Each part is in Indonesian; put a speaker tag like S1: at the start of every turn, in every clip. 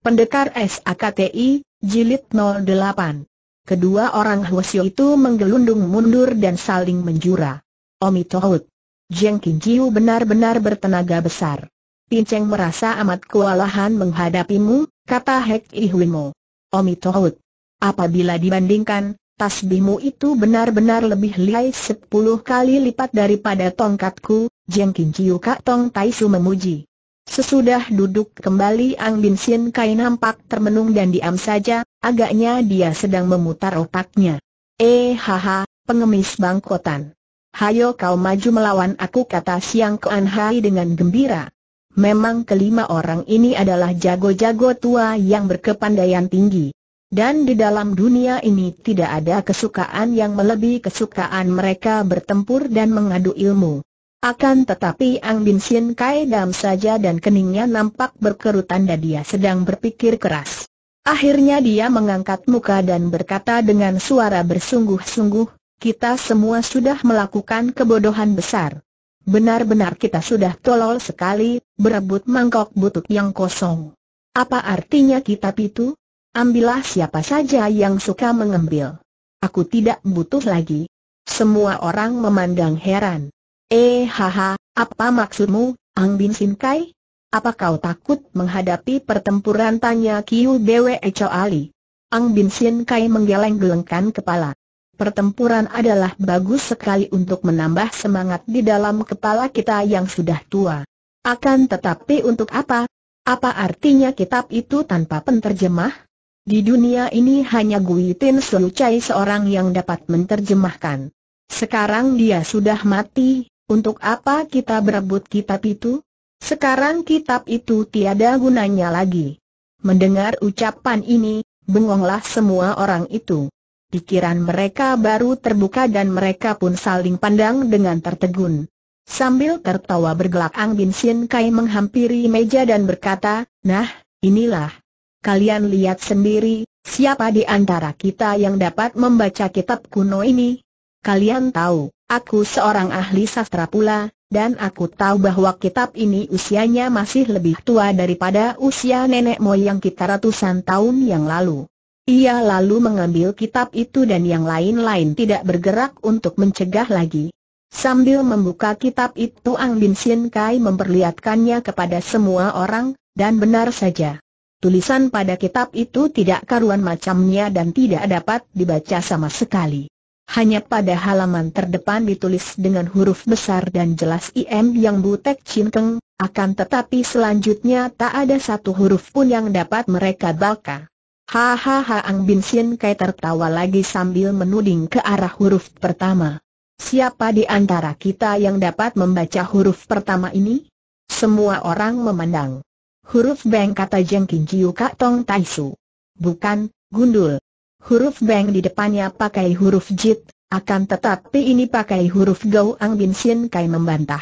S1: Pendekar SAKTI, Jilid 08. Kedua orang Hwasyo itu menggelundung mundur dan saling menjura. Omi Tohut. Jeng Jiu benar-benar bertenaga besar. Pinceng merasa amat kewalahan menghadapimu, kata Hek Ihwimo. Omi Tohut. Apabila dibandingkan, tasbihmu itu benar-benar lebih lihai sepuluh kali lipat daripada tongkatku, Jeng Jiu Kak Tong Taisu memuji. Sesudah duduk kembali Ang Bin Sin Kai nampak termenung dan diam saja, agaknya dia sedang memutar otaknya. Eh haha, pengemis bangkotan. Hayo kau maju melawan aku kata Siang Kuan Hai dengan gembira. Memang kelima orang ini adalah jago-jago tua yang berkepandaian tinggi. Dan di dalam dunia ini tidak ada kesukaan yang melebihi kesukaan mereka bertempur dan mengadu ilmu. Akan tetapi Ang Bin Sien Kai dalam saja dan keningnya nampak berkerutan dan dia sedang berpikir keras. Akhirnya dia mengangkat muka dan berkata dengan suara bersungguh-sungguh, kita semua sudah melakukan kebodohan besar. Benar-benar kita sudah tolol sekali, berebut mangkok butuk yang kosong. Apa artinya kitab itu? Ambillah siapa saja yang suka mengambil. Aku tidak butuh lagi. Semua orang memandang heran. Eh haha, apa maksudmu, Ang Bin Sin Kai? Apa kau takut menghadapi pertempuran tanya Kiu Bwe Ali? Ang Bin Sin Kai menggeleng-gelengkan kepala. Pertempuran adalah bagus sekali untuk menambah semangat di dalam kepala kita yang sudah tua. Akan tetapi untuk apa? Apa artinya kitab itu tanpa penterjemah? Di dunia ini hanya Gui Tin Chai seorang yang dapat menterjemahkan. Sekarang dia sudah mati, untuk apa kita berebut kitab itu? Sekarang kitab itu tiada gunanya lagi. Mendengar ucapan ini, bengonglah semua orang itu. Pikiran mereka baru terbuka dan mereka pun saling pandang dengan tertegun. Sambil tertawa bergelak Ang Bin Sin Kai menghampiri meja dan berkata, Nah, inilah. Kalian lihat sendiri, siapa di antara kita yang dapat membaca kitab kuno ini? Kalian tahu, Aku seorang ahli sastra pula, dan aku tahu bahwa kitab ini usianya masih lebih tua daripada usia nenek moyang kita ratusan tahun yang lalu. Ia lalu mengambil kitab itu dan yang lain-lain tidak bergerak untuk mencegah lagi. Sambil membuka kitab itu Ang Bin Sin Kai memperlihatkannya kepada semua orang, dan benar saja. Tulisan pada kitab itu tidak karuan macamnya dan tidak dapat dibaca sama sekali hanya pada halaman terdepan ditulis dengan huruf besar dan jelas IM yang Butek cinteng, akan tetapi selanjutnya tak ada satu huruf pun yang dapat mereka baca. Hahaha Ang Bin Sin Kai tertawa lagi sambil menuding ke arah huruf pertama. Siapa di antara kita yang dapat membaca huruf pertama ini? Semua orang memandang. Huruf Beng kata Kin Jiu Kak Tong Taisu. Bukan, gundul, Huruf Beng di depannya pakai huruf Jit, akan tetapi ini pakai huruf Gau Ang Bin Sin Kai membantah.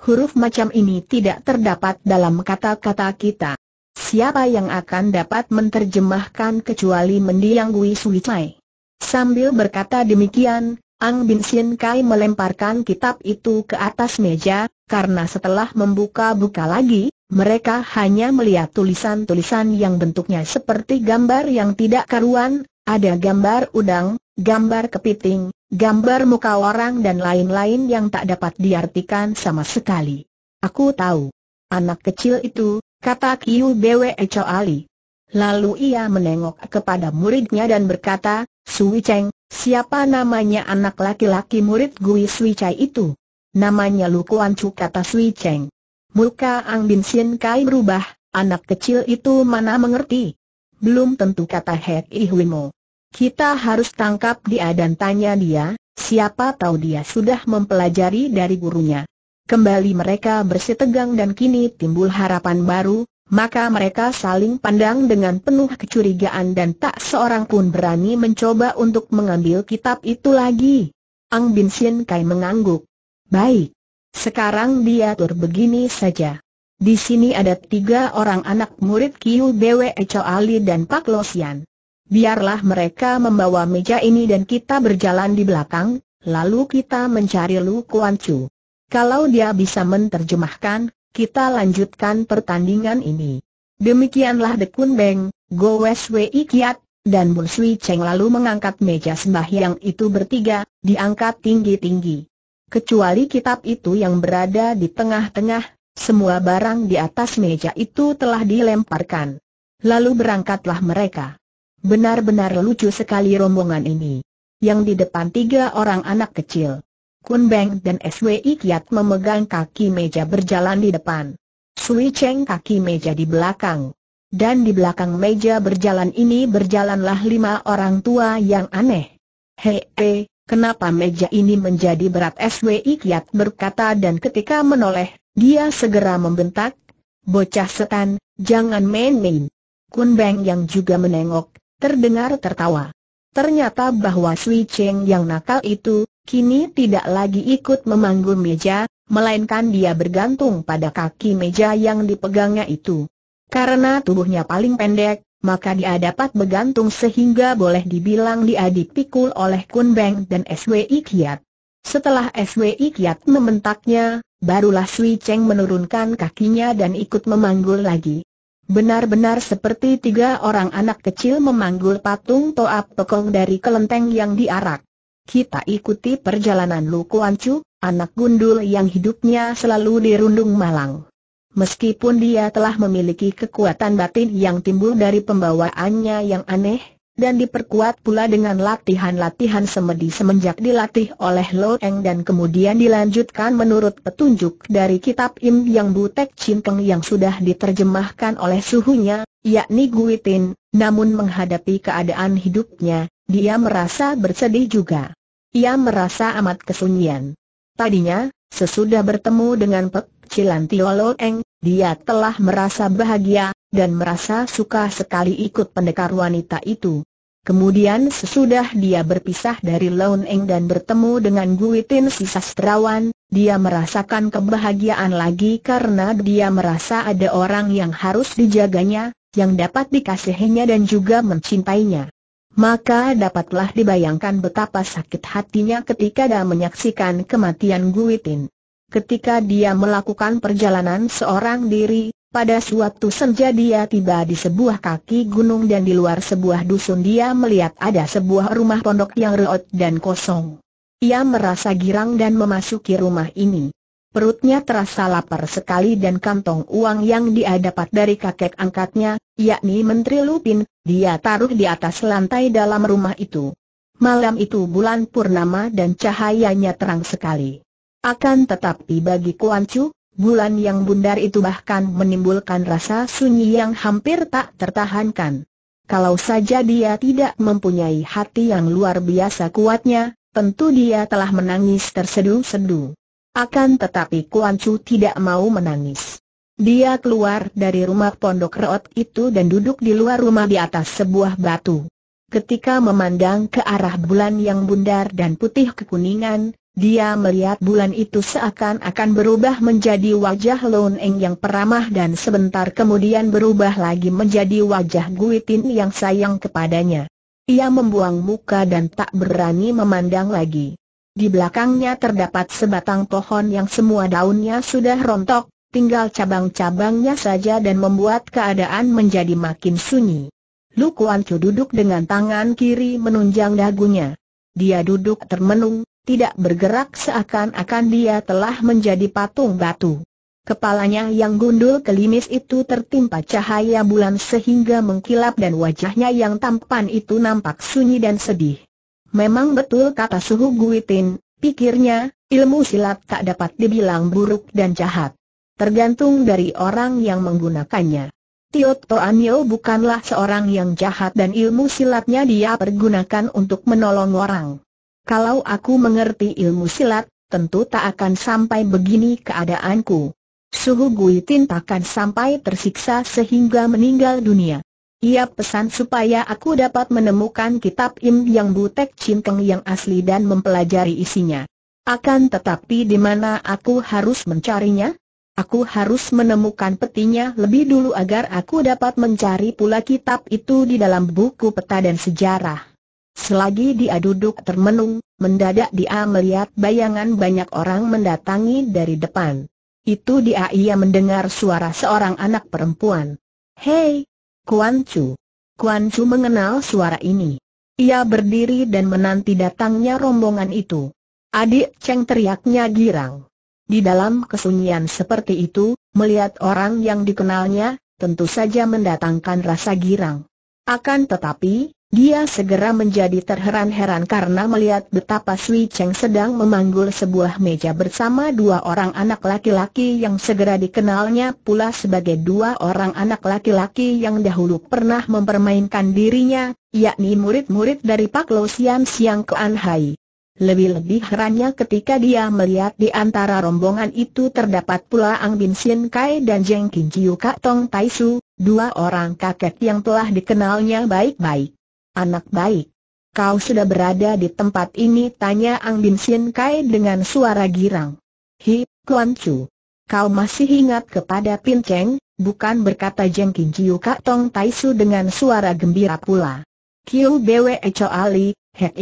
S1: Huruf macam ini tidak terdapat dalam kata-kata kita. Siapa yang akan dapat menerjemahkan kecuali mendiang Gui Sui Chai? Sambil berkata demikian, Ang Bin Sin Kai melemparkan kitab itu ke atas meja, karena setelah membuka-buka lagi, mereka hanya melihat tulisan-tulisan yang bentuknya seperti gambar yang tidak karuan, ada gambar udang, gambar kepiting, gambar muka orang dan lain-lain yang tak dapat diartikan sama sekali. Aku tahu. Anak kecil itu, kata Kiu Bwe Ali. Lalu ia menengok kepada muridnya dan berkata, Sui Cheng, siapa namanya anak laki-laki murid Gui Sui Chai itu? Namanya Lu Kuan Chu kata Sui Cheng. Muka Ang Bin Sien Kai berubah, anak kecil itu mana mengerti? Belum tentu kata Hek Ihwimo. Kita harus tangkap dia dan tanya dia, siapa tahu dia sudah mempelajari dari gurunya. Kembali mereka bersitegang dan kini timbul harapan baru, maka mereka saling pandang dengan penuh kecurigaan dan tak seorang pun berani mencoba untuk mengambil kitab itu lagi. Ang Bin Sien Kai mengangguk. Baik. Sekarang dia tur begini saja. Di sini ada tiga orang anak murid Kiu Bwe Ali dan Pak Losian. Biarlah mereka membawa meja ini dan kita berjalan di belakang, lalu kita mencari Lu Kuan Chu. Kalau dia bisa menerjemahkan, kita lanjutkan pertandingan ini. Demikianlah Dekun Beng, Go Wes Wei Kiat, dan Bun Sui Cheng lalu mengangkat meja sembahyang itu bertiga, diangkat tinggi-tinggi. Kecuali kitab itu yang berada di tengah-tengah, semua barang di atas meja itu telah dilemparkan. Lalu berangkatlah mereka. Benar-benar lucu sekali rombongan ini. Yang di depan tiga orang anak kecil. Kun Beng dan SWI Kiat memegang kaki meja berjalan di depan. Sui Cheng kaki meja di belakang. Dan di belakang meja berjalan ini berjalanlah lima orang tua yang aneh. Hei, kenapa meja ini menjadi berat SWI Kiat berkata dan ketika menoleh dia segera membentak, bocah setan, jangan main-main. Kun Beng yang juga menengok, terdengar tertawa. Ternyata bahwa Sui Cheng yang nakal itu, kini tidak lagi ikut memanggul meja, melainkan dia bergantung pada kaki meja yang dipegangnya itu. Karena tubuhnya paling pendek, maka dia dapat bergantung sehingga boleh dibilang dia dipikul oleh Kun Beng dan SWI Kiat. Setelah SWI Kiat membentaknya, Barulah Sui Cheng menurunkan kakinya dan ikut memanggul lagi. Benar-benar seperti tiga orang anak kecil memanggul patung toa Pekong dari kelenteng yang diarak. Kita ikuti perjalanan Lu Kuan Chu, anak gundul yang hidupnya selalu dirundung malang. Meskipun dia telah memiliki kekuatan batin yang timbul dari pembawaannya yang aneh, dan diperkuat pula dengan latihan-latihan semedi semenjak dilatih oleh Lo Eng dan kemudian dilanjutkan menurut petunjuk dari kitab Im Yang Butek Cinteng yang sudah diterjemahkan oleh suhunya, yakni Guitin, namun menghadapi keadaan hidupnya, dia merasa bersedih juga. Ia merasa amat kesunyian. Tadinya, sesudah bertemu dengan Pek Cilan Lo Eng, dia telah merasa bahagia, dan merasa suka sekali ikut pendekar wanita itu. Kemudian sesudah dia berpisah dari Lone Eng dan bertemu dengan Guitin si sastrawan, dia merasakan kebahagiaan lagi karena dia merasa ada orang yang harus dijaganya, yang dapat dikasihinya dan juga mencintainya. Maka dapatlah dibayangkan betapa sakit hatinya ketika dia menyaksikan kematian Guitin. Ketika dia melakukan perjalanan seorang diri, pada suatu senja dia tiba di sebuah kaki gunung dan di luar sebuah dusun dia melihat ada sebuah rumah pondok yang reot dan kosong. Ia merasa girang dan memasuki rumah ini. Perutnya terasa lapar sekali dan kantong uang yang dia dapat dari kakek angkatnya, yakni Menteri Lupin, dia taruh di atas lantai dalam rumah itu. Malam itu bulan purnama dan cahayanya terang sekali. Akan tetapi bagi Kuan Chu, Bulan yang bundar itu bahkan menimbulkan rasa sunyi yang hampir tak tertahankan. Kalau saja dia tidak mempunyai hati yang luar biasa kuatnya, tentu dia telah menangis tersedu-sedu. Akan tetapi Kuan Chu tidak mau menangis. Dia keluar dari rumah pondok reot itu dan duduk di luar rumah di atas sebuah batu. Ketika memandang ke arah bulan yang bundar dan putih kekuningan, dia melihat bulan itu seakan-akan berubah menjadi wajah Lon Eng yang peramah dan sebentar kemudian berubah lagi menjadi wajah Guitin yang sayang kepadanya. Ia membuang muka dan tak berani memandang lagi. Di belakangnya terdapat sebatang pohon yang semua daunnya sudah rontok, tinggal cabang-cabangnya saja dan membuat keadaan menjadi makin sunyi. Lu Kuan Chu duduk dengan tangan kiri menunjang dagunya. Dia duduk termenung, tidak bergerak seakan-akan dia telah menjadi patung batu. Kepalanya yang gundul kelimis itu tertimpa cahaya bulan sehingga mengkilap dan wajahnya yang tampan itu nampak sunyi dan sedih. Memang betul kata Suhu Guitin, pikirnya, ilmu silat tak dapat dibilang buruk dan jahat. Tergantung dari orang yang menggunakannya. Tio Toanyo bukanlah seorang yang jahat dan ilmu silatnya dia pergunakan untuk menolong orang. Kalau aku mengerti ilmu silat, tentu tak akan sampai begini keadaanku. Suhu Guitin takkan sampai tersiksa sehingga meninggal dunia. Ia pesan supaya aku dapat menemukan kitab Im Yang Butek Cinteng yang asli dan mempelajari isinya. Akan tetapi di mana aku harus mencarinya? Aku harus menemukan petinya lebih dulu agar aku dapat mencari pula kitab itu di dalam buku peta dan sejarah. Selagi dia duduk termenung, mendadak dia melihat bayangan banyak orang mendatangi dari depan. Itu dia ia mendengar suara seorang anak perempuan. Hei, Kuan Chu. Kuan Chu mengenal suara ini. Ia berdiri dan menanti datangnya rombongan itu. Adik Cheng teriaknya girang. Di dalam kesunyian seperti itu, melihat orang yang dikenalnya, tentu saja mendatangkan rasa girang. Akan tetapi, dia segera menjadi terheran-heran karena melihat betapa Sui Cheng sedang memanggul sebuah meja bersama dua orang anak laki-laki yang segera dikenalnya pula sebagai dua orang anak laki-laki yang dahulu pernah mempermainkan dirinya, yakni murid-murid dari Pak Lo Sian Siang An Hai. Lebih-lebih herannya ketika dia melihat di antara rombongan itu terdapat pula Ang Bin Sin Kai dan Jeng Kin Jiu Kak Tong Tai Su, dua orang kakek yang telah dikenalnya baik-baik. Anak baik. Kau sudah berada di tempat ini tanya Ang Bin Sien Kai dengan suara girang. Hi, Kuan Chu. Kau masih ingat kepada Pin Cheng, bukan berkata Jeng Kin Jiu Kak Tong Tai Su dengan suara gembira pula. Kiu Bwe Cho Ali, Hek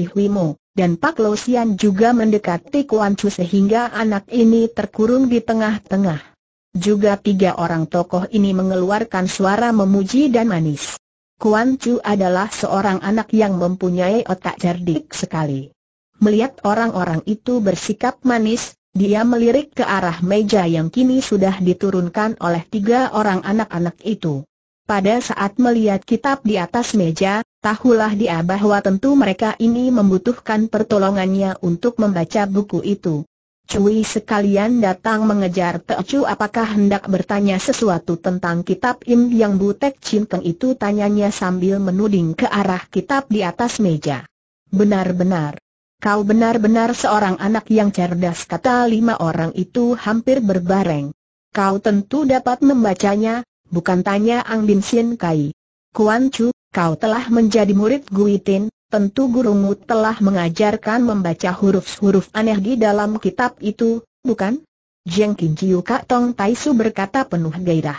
S1: dan Pak Lo Sian juga mendekati Kuan Chu sehingga anak ini terkurung di tengah-tengah. Juga tiga orang tokoh ini mengeluarkan suara memuji dan manis. Kuan Chu adalah seorang anak yang mempunyai otak cerdik sekali. Melihat orang-orang itu bersikap manis, dia melirik ke arah meja yang kini sudah diturunkan oleh tiga orang anak-anak itu. Pada saat melihat kitab di atas meja, tahulah dia bahwa tentu mereka ini membutuhkan pertolongannya untuk membaca buku itu. Cui sekalian datang mengejar Teocu apakah hendak bertanya sesuatu tentang kitab Im yang Butek Cinteng itu tanyanya sambil menuding ke arah kitab di atas meja. Benar-benar. Kau benar-benar seorang anak yang cerdas kata lima orang itu hampir berbareng. Kau tentu dapat membacanya, bukan tanya Ang Bin Sin Kai. Kuan Chu, kau telah menjadi murid Guitin, Tentu gurumu telah mengajarkan membaca huruf-huruf aneh di dalam kitab itu, bukan? Jeng Kinjiu Kak Tong Taisu berkata penuh gairah.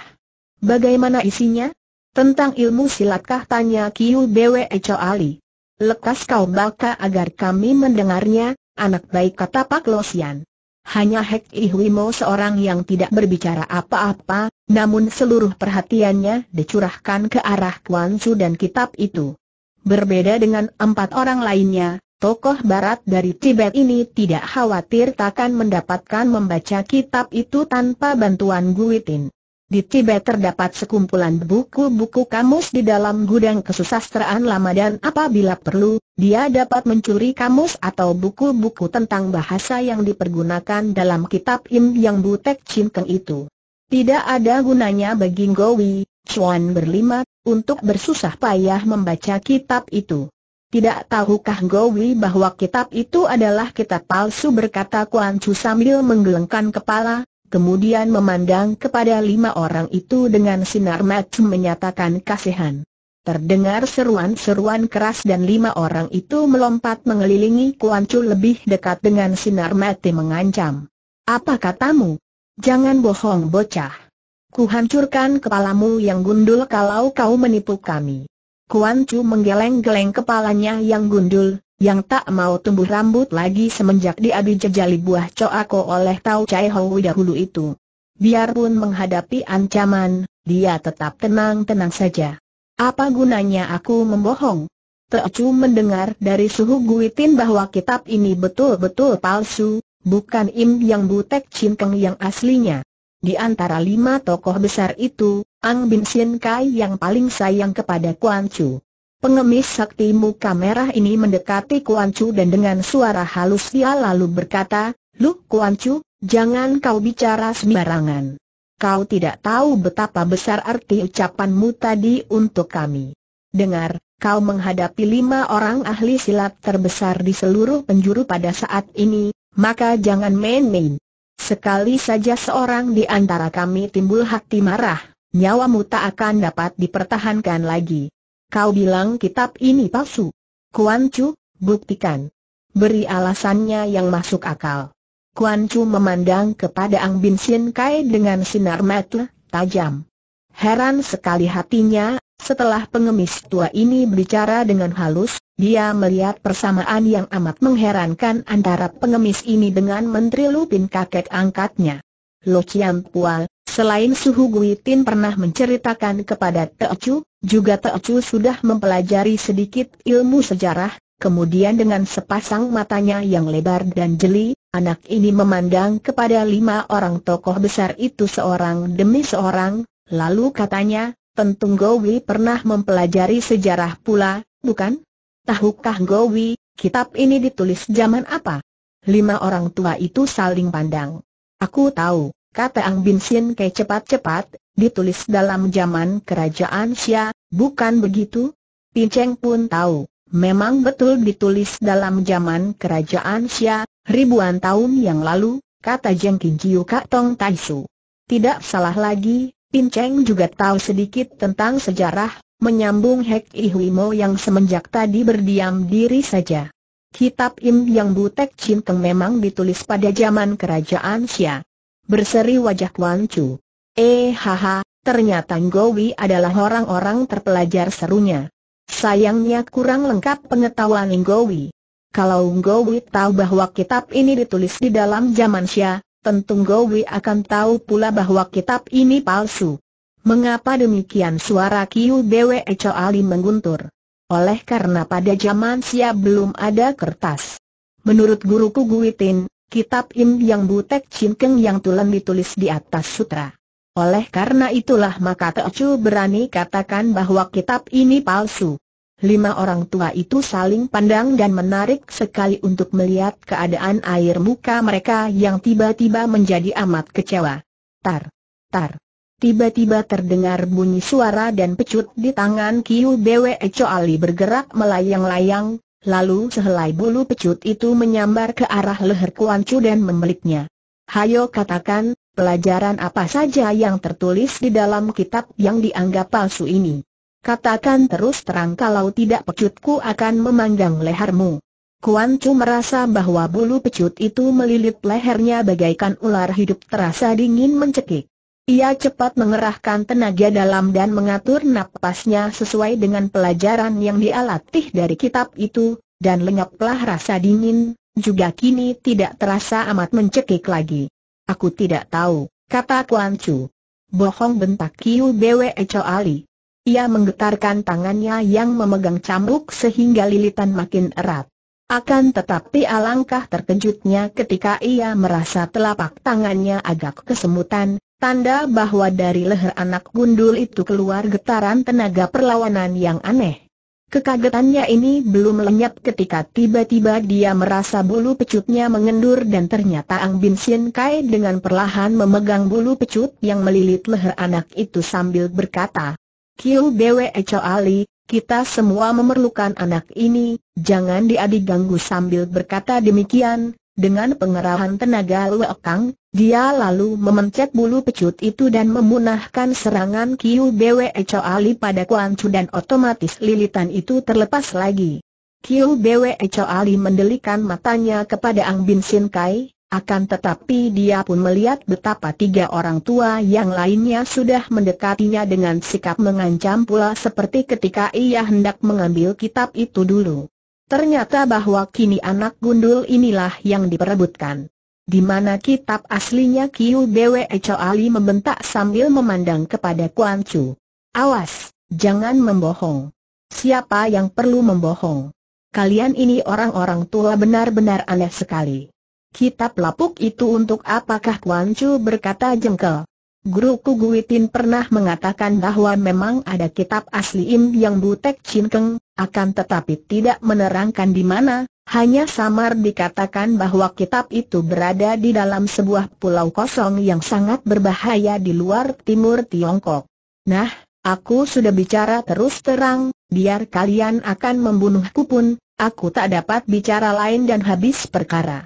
S1: Bagaimana isinya? Tentang ilmu silatkah tanya Kiu Bwe Echo Ali. Lekas kau baca agar kami mendengarnya, anak baik kata Pak Losian. Hanya Hek Ihwimo seorang yang tidak berbicara apa-apa, namun seluruh perhatiannya dicurahkan ke arah Kuan Su dan kitab itu. Berbeda dengan empat orang lainnya, tokoh barat dari Tibet ini tidak khawatir takkan mendapatkan membaca kitab itu tanpa bantuan Guitin. Di Tibet terdapat sekumpulan buku-buku kamus di dalam gudang kesusastraan lama dan apabila perlu, dia dapat mencuri kamus atau buku-buku tentang bahasa yang dipergunakan dalam kitab Im yang Butek Chin Keng itu. Tidak ada gunanya bagi Gowi, Chuan berlima, untuk bersusah payah membaca kitab itu. Tidak tahukah Gowi bahwa kitab itu adalah kitab palsu berkata Kuan Chu sambil menggelengkan kepala, kemudian memandang kepada lima orang itu dengan sinar mata menyatakan kasihan. Terdengar seruan-seruan keras dan lima orang itu melompat mengelilingi Kuan Chu lebih dekat dengan sinar mati mengancam. Apa katamu? Jangan bohong bocah. Kuhancurkan kepalamu yang gundul kalau kau menipu kami. Kuan Chu menggeleng-geleng kepalanya yang gundul, yang tak mau tumbuh rambut lagi semenjak diadu jejali buah coako oleh Tau Chai Hou dahulu itu. Biarpun menghadapi ancaman, dia tetap tenang-tenang saja. Apa gunanya aku membohong? Teocu mendengar dari suhu Guitin bahwa kitab ini betul-betul palsu, bukan Im yang Butek Cinkeng yang aslinya. Di antara lima tokoh besar itu, Ang Bin Sien Kai yang paling sayang kepada Kuan Chu. Pengemis sakti muka merah ini mendekati Kuan Chu dan dengan suara halus dia lalu berkata, Lu Kuan Chu, jangan kau bicara sembarangan. Kau tidak tahu betapa besar arti ucapanmu tadi untuk kami. Dengar, kau menghadapi lima orang ahli silat terbesar di seluruh penjuru pada saat ini, maka jangan main-main. Sekali saja seorang di antara kami timbul hati marah, nyawamu tak akan dapat dipertahankan lagi. Kau bilang kitab ini palsu. Kuan Chu, buktikan. Beri alasannya yang masuk akal. Kuan Chu memandang kepada Ang Bin Sin Kai dengan sinar mata tajam. Heran sekali hatinya, setelah pengemis tua ini berbicara dengan halus, dia melihat persamaan yang amat mengherankan antara pengemis ini dengan Menteri Lupin kakek angkatnya. Lo Chiam Pual, selain Suhu Guitin pernah menceritakan kepada Teocu, juga Teocu sudah mempelajari sedikit ilmu sejarah, kemudian dengan sepasang matanya yang lebar dan jeli, anak ini memandang kepada lima orang tokoh besar itu seorang demi seorang, lalu katanya, Tentu Gowi pernah mempelajari sejarah pula, bukan? Tahukah Gowi, kitab ini ditulis zaman apa? Lima orang tua itu saling pandang. Aku tahu, kata Ang Bin Sin Kei cepat-cepat, ditulis dalam zaman kerajaan Xia, bukan begitu? Pin Cheng pun tahu, memang betul ditulis dalam zaman kerajaan Xia, ribuan tahun yang lalu, kata Jeng Kijiu Kak Tong Taisu. Tidak salah lagi, Pin Cheng juga tahu sedikit tentang sejarah, menyambung Hek Mo yang semenjak tadi berdiam diri saja. Kitab Im yang Butek Cinteng memang ditulis pada zaman kerajaan Xia. Berseri wajah Wan Chu. Eh haha, ternyata Ngowi adalah orang-orang terpelajar serunya. Sayangnya kurang lengkap pengetahuan Ngowi. Kalau Ngowi tahu bahwa kitab ini ditulis di dalam zaman Xia, tentu Gowi akan tahu pula bahwa kitab ini palsu. Mengapa demikian suara Kiu Bwe Ali mengguntur? Oleh karena pada zaman siap belum ada kertas. Menurut guruku Guitin, kitab Im yang Butek Cinkeng yang tulen ditulis di atas sutra. Oleh karena itulah maka Teochu berani katakan bahwa kitab ini palsu. Lima orang tua itu saling pandang dan menarik sekali untuk melihat keadaan air muka mereka yang tiba-tiba menjadi amat kecewa. Tar, tar. Tiba-tiba terdengar bunyi suara dan pecut di tangan Kiu Bwe Ali bergerak melayang-layang, lalu sehelai bulu pecut itu menyambar ke arah leher Kuan Chu dan memeliknya. Hayo katakan, pelajaran apa saja yang tertulis di dalam kitab yang dianggap palsu ini. Katakan terus terang kalau tidak pecutku akan memanggang lehermu. Kuan Chu merasa bahwa bulu pecut itu melilit lehernya bagaikan ular hidup terasa dingin mencekik. Ia cepat mengerahkan tenaga dalam dan mengatur napasnya sesuai dengan pelajaran yang dialatih dari kitab itu, dan lenyaplah rasa dingin, juga kini tidak terasa amat mencekik lagi. Aku tidak tahu, kata Kuan Chu. Bohong bentak Kiu Bwe Cho Ali. Ia menggetarkan tangannya yang memegang cambuk sehingga lilitan makin erat. Akan tetapi alangkah terkejutnya ketika ia merasa telapak tangannya agak kesemutan, tanda bahwa dari leher anak gundul itu keluar getaran tenaga perlawanan yang aneh. Kekagetannya ini belum lenyap ketika tiba-tiba dia merasa bulu pecutnya mengendur dan ternyata Ang Bin Sien Kai dengan perlahan memegang bulu pecut yang melilit leher anak itu sambil berkata, Kiu Bwe Ali, kita semua memerlukan anak ini, jangan dia diganggu sambil berkata demikian, dengan pengerahan tenaga Luekang, dia lalu memencet bulu pecut itu dan memunahkan serangan Kiu Bwe Ali pada Kuan Chu dan otomatis lilitan itu terlepas lagi. Kiu Bwe Ali mendelikan matanya kepada Ang Bin Sin Kai, akan tetapi dia pun melihat betapa tiga orang tua yang lainnya sudah mendekatinya dengan sikap mengancam pula seperti ketika ia hendak mengambil kitab itu dulu. Ternyata bahwa kini anak gundul inilah yang diperebutkan. Di mana kitab aslinya Kiu Bwe Ali membentak sambil memandang kepada Kuan Chu. Awas, jangan membohong. Siapa yang perlu membohong? Kalian ini orang-orang tua benar-benar aneh sekali. Kitab lapuk itu untuk apakah Kuan Chu berkata jengkel. Guruku Guitin pernah mengatakan bahwa memang ada kitab asli Im yang Butek Cinkeng, akan tetapi tidak menerangkan di mana, hanya samar dikatakan bahwa kitab itu berada di dalam sebuah pulau kosong yang sangat berbahaya di luar timur Tiongkok. Nah, aku sudah bicara terus terang, biar kalian akan membunuhku pun, aku tak dapat bicara lain dan habis perkara.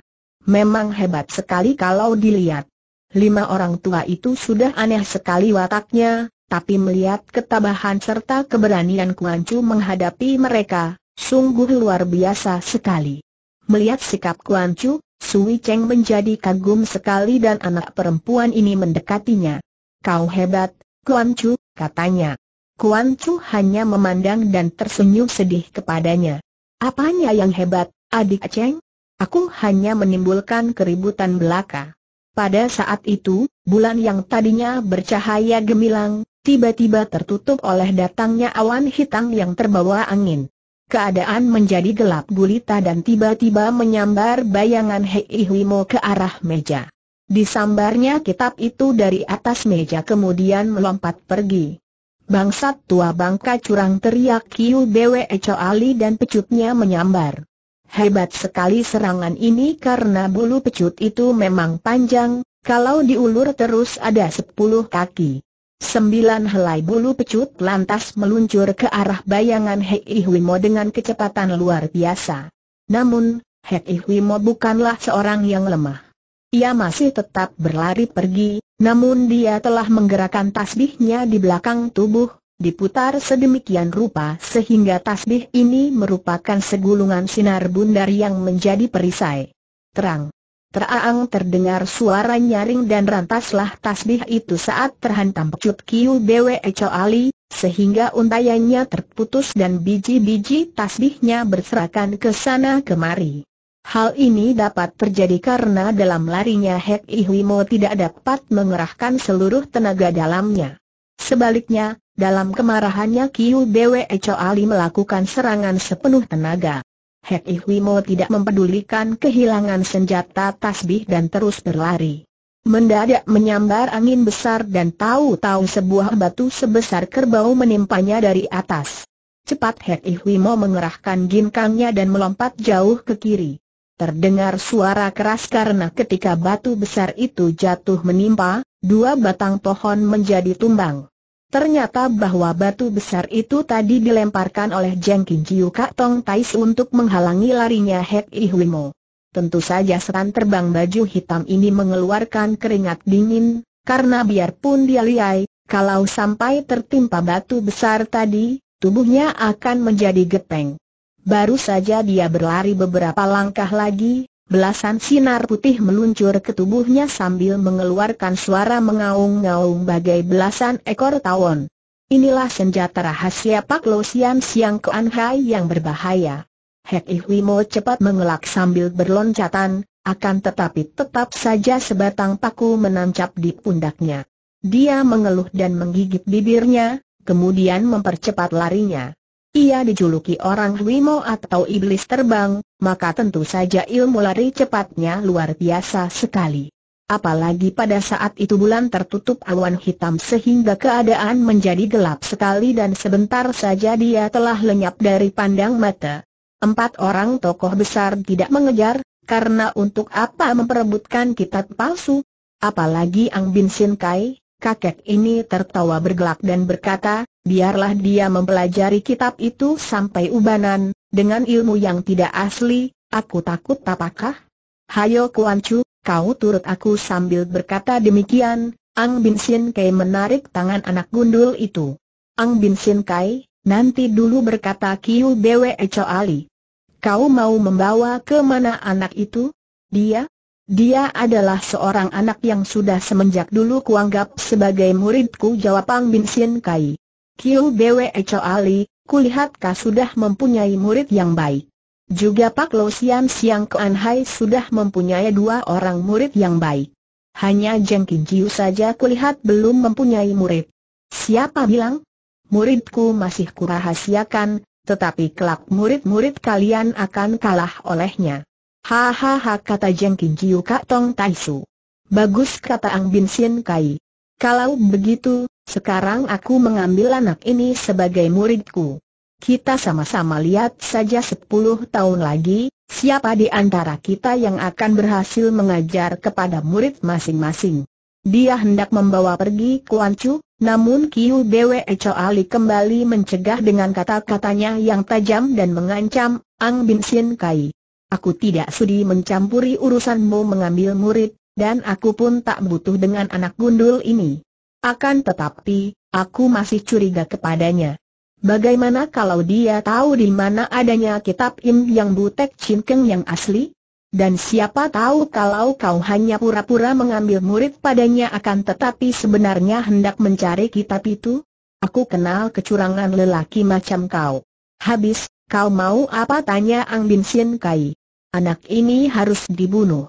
S1: Memang hebat sekali kalau dilihat. Lima orang tua itu sudah aneh sekali wataknya, tapi melihat ketabahan serta keberanian Kuan Chu menghadapi mereka, sungguh luar biasa sekali. Melihat sikap Kuan Chu, Sui Cheng menjadi kagum sekali dan anak perempuan ini mendekatinya. Kau hebat, Kuan Chu, katanya. Kuan Chu hanya memandang dan tersenyum sedih kepadanya. Apanya yang hebat, adik Cheng? Aku hanya menimbulkan keributan belaka. Pada saat itu, bulan yang tadinya bercahaya gemilang, tiba-tiba tertutup oleh datangnya awan hitam yang terbawa angin. Keadaan menjadi gelap gulita dan tiba-tiba menyambar bayangan Hei Huimo ke arah meja. Disambarnya kitab itu dari atas meja kemudian melompat pergi. Bangsat tua bangka curang teriak Kiu Bwe Ali dan pecutnya menyambar. Hebat sekali serangan ini karena bulu pecut itu memang panjang, kalau diulur terus ada sepuluh kaki. Sembilan helai bulu pecut lantas meluncur ke arah bayangan Hei Mo dengan kecepatan luar biasa. Namun, Hei Mo bukanlah seorang yang lemah. Ia masih tetap berlari pergi, namun dia telah menggerakkan tasbihnya di belakang tubuh, diputar sedemikian rupa sehingga tasbih ini merupakan segulungan sinar bundar yang menjadi perisai. Terang. Teraang terdengar suara nyaring dan rantaslah tasbih itu saat terhantam pecut Kiu Bwe Ali, sehingga untayanya terputus dan biji-biji tasbihnya berserakan ke sana kemari. Hal ini dapat terjadi karena dalam larinya Hek Ihwimo tidak dapat mengerahkan seluruh tenaga dalamnya. Sebaliknya, dalam kemarahannya Kiu Bwe Ali melakukan serangan sepenuh tenaga. Hek Ihwimo tidak mempedulikan kehilangan senjata tasbih dan terus berlari. Mendadak menyambar angin besar dan tahu-tahu sebuah batu sebesar kerbau menimpanya dari atas. Cepat Hek Ihwimo mengerahkan ginkangnya dan melompat jauh ke kiri. Terdengar suara keras karena ketika batu besar itu jatuh menimpa, dua batang pohon menjadi tumbang. Ternyata bahwa batu besar itu tadi dilemparkan oleh Jeng Kin Jiu Kak Tong Tais untuk menghalangi larinya Hek Hui Mo. Tentu saja setan terbang baju hitam ini mengeluarkan keringat dingin, karena biarpun dia liai, kalau sampai tertimpa batu besar tadi, tubuhnya akan menjadi gepeng. Baru saja dia berlari beberapa langkah lagi, Belasan sinar putih meluncur ke tubuhnya sambil mengeluarkan suara mengaung-ngaung bagai belasan ekor tawon. Inilah senjata rahasia Pak Lo Sian Siang Kuan Hai yang berbahaya. Hek Ihwimo cepat mengelak sambil berloncatan, akan tetapi tetap saja sebatang paku menancap di pundaknya. Dia mengeluh dan menggigit bibirnya, kemudian mempercepat larinya ia dijuluki orang Wimo atau Iblis Terbang, maka tentu saja ilmu lari cepatnya luar biasa sekali. Apalagi pada saat itu bulan tertutup awan hitam sehingga keadaan menjadi gelap sekali dan sebentar saja dia telah lenyap dari pandang mata. Empat orang tokoh besar tidak mengejar, karena untuk apa memperebutkan kitab palsu? Apalagi Ang Bin Sin Kai, kakek ini tertawa bergelak dan berkata, biarlah dia mempelajari kitab itu sampai ubanan, dengan ilmu yang tidak asli, aku takut apakah? Hayo Kuan Chu, kau turut aku sambil berkata demikian, Ang Bin Sin Kai menarik tangan anak gundul itu. Ang Bin Sin Kai, nanti dulu berkata Kiu Bwe Cho Ali. Kau mau membawa ke mana anak itu? Dia? Dia adalah seorang anak yang sudah semenjak dulu kuanggap sebagai muridku jawab Ang Bin Sin Kai. Kiu Bwe Cho Ali, kulihat kau sudah mempunyai murid yang baik. Juga Pak Lo Sian Siang Kuan Hai sudah mempunyai dua orang murid yang baik. Hanya Jeng Jiu saja kulihat belum mempunyai murid. Siapa bilang? Muridku masih kurahasiakan, tetapi kelak murid-murid kalian akan kalah olehnya. Hahaha kata Jeng Jiu Kak Tong Tai Su. Bagus kata Ang Bin Sin Kai. Kalau begitu, sekarang aku mengambil anak ini sebagai muridku. Kita sama-sama lihat saja sepuluh tahun lagi, siapa di antara kita yang akan berhasil mengajar kepada murid masing-masing. Dia hendak membawa pergi Kuan Chu, namun Kiu Bwe Ali kembali mencegah dengan kata-katanya yang tajam dan mengancam, Ang Bin Sin Kai. Aku tidak sudi mencampuri urusanmu mengambil murid, dan aku pun tak butuh dengan anak gundul ini. Akan tetapi, aku masih curiga kepadanya. Bagaimana kalau dia tahu di mana adanya kitab Im Yang Butek cinkeng yang asli? Dan siapa tahu kalau kau hanya pura-pura mengambil murid padanya akan tetapi sebenarnya hendak mencari kitab itu? Aku kenal kecurangan lelaki macam kau. Habis, kau mau apa tanya Ang Bin Sien Kai? Anak ini harus dibunuh.